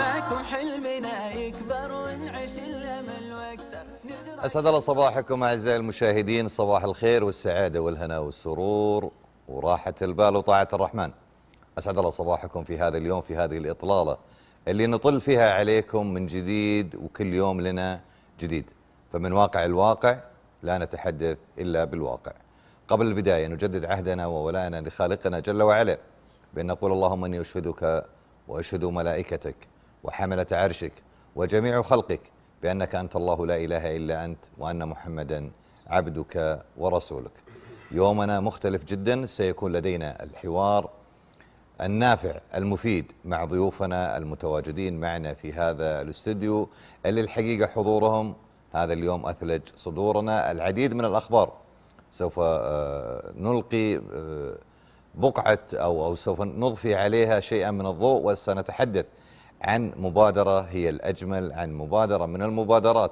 معكم حلمنا يكبر ونعيش الامل واكثر اسعد الله صباحكم اعزائي المشاهدين صباح الخير والسعاده والهنا والسرور وراحه البال وطاعه الرحمن اسعد الله صباحكم في هذا اليوم في هذه الاطلاله اللي نطل فيها عليكم من جديد وكل يوم لنا جديد فمن واقع الواقع لا نتحدث الا بالواقع قبل البدايه نجدد عهدنا وولائنا لخالقنا جل وعلا بان نقول اللهم اني اشهدك واشهد ملائكتك وحملة عرشك وجميع خلقك بأنك أنت الله لا إله إلا أنت وأن محمدا عبدك ورسولك يومنا مختلف جدا سيكون لدينا الحوار النافع المفيد مع ضيوفنا المتواجدين معنا في هذا الاستديو اللي الحقيقة حضورهم هذا اليوم أثلج صدورنا العديد من الأخبار سوف آه، نلقي آه، بقعة أو, أو سوف نضفي عليها شيئا من الضوء وسنتحدث عن مبادرة هي الأجمل عن مبادرة من المبادرات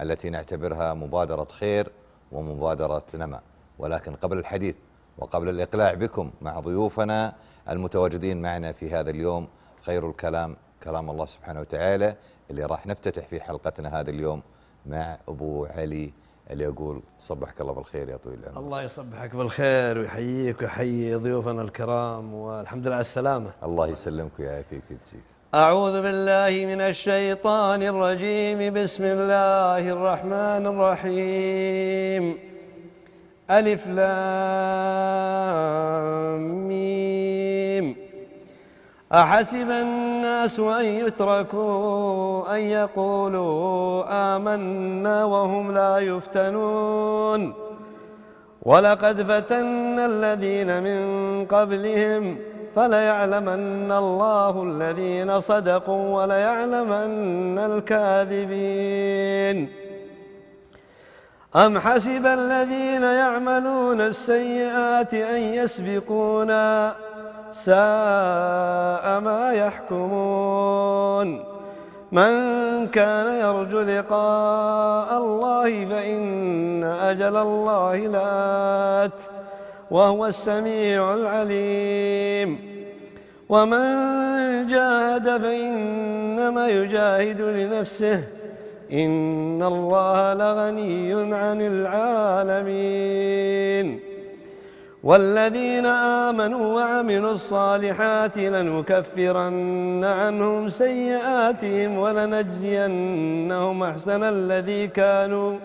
التي نعتبرها مبادرة خير ومبادرة نمى ولكن قبل الحديث وقبل الإقلاع بكم مع ضيوفنا المتواجدين معنا في هذا اليوم خير الكلام كلام الله سبحانه وتعالى اللي راح نفتتح في حلقتنا هذا اليوم مع أبو علي اللي يقول صبحك الله بالخير يا طويل العمر الله يصبحك بالخير ويحييك ويحيي ضيوفنا الكرام والحمد لله على السلامة الله يسلمك ويعافيك ويجزيك أعوذ بالله من الشيطان الرجيم بسم الله الرحمن الرحيم ألف لام ميم أحسب الناس أن يتركوا أن يقولوا آمنا وهم لا يفتنون ولقد فتنا الذين من قبلهم فليعلمن الله الذين صدقوا وليعلمن الكاذبين أم حسب الذين يعملون السيئات أن يسبقونا ساء ما يحكمون من كان يرجو لقاء الله فإن أجل الله لات وهو السميع العليم ومن جاهد فإنما يجاهد لنفسه إن الله لغني عن العالمين والذين آمنوا وعملوا الصالحات لنكفرن عنهم سيئاتهم ولنجزينهم أحسن الذي كانوا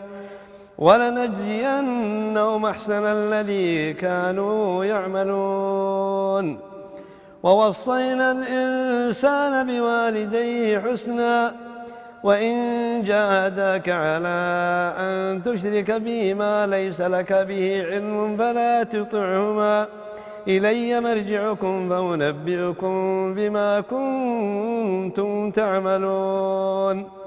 ولنجزينهم أحسن الذي كانوا يعملون ووصينا الإنسان بوالديه حسنا وإن جاهداك على أن تشرك به ما ليس لك به علم فلا تطعهما إلي مرجعكم فأنبئكم بما كنتم تعملون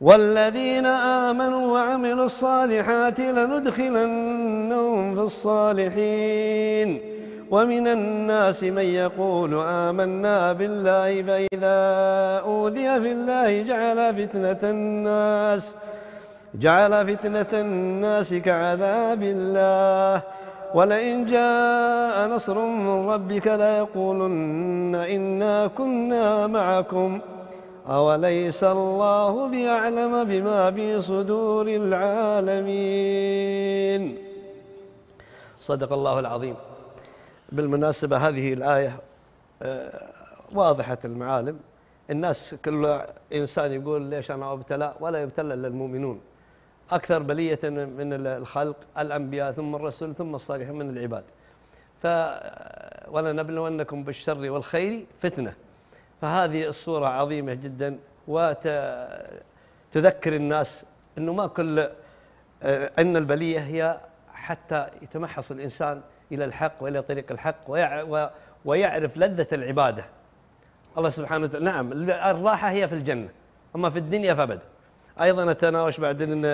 والذين آمنوا وعملوا الصالحات لندخلنهم في الصالحين ومن الناس من يقول آمنا بالله فإذا أوذي في الله جعل فتنة الناس جعل فتنة الناس كعذاب الله ولئن جاء نصر من ربك ليقولن إنا كنا معكم ۖ أوليس الله بأعلم بما في صدور العالمين صدق الله العظيم بالمناسبة هذه الآية آه، واضحة المعالم الناس كل إنسان يقول ليش أنا أبتلى ولا يبتلى إلا المؤمنون أكثر بلية من الخلق الأنبياء ثم الرسل ثم الصالحين من العباد ف آه، ولنبلونكم بالشر والخير فتنه فهذه الصورة عظيمة جدا وتذكر الناس أنه ما كل آه، أن البلية هي حتى يتمحص الإنسان إلى الحق وإلى طريق الحق ويعرف لذة العبادة الله سبحانه وتعالى نعم الراحة هي في الجنة أما في الدنيا فبدأ أيضا أتناوش بعدين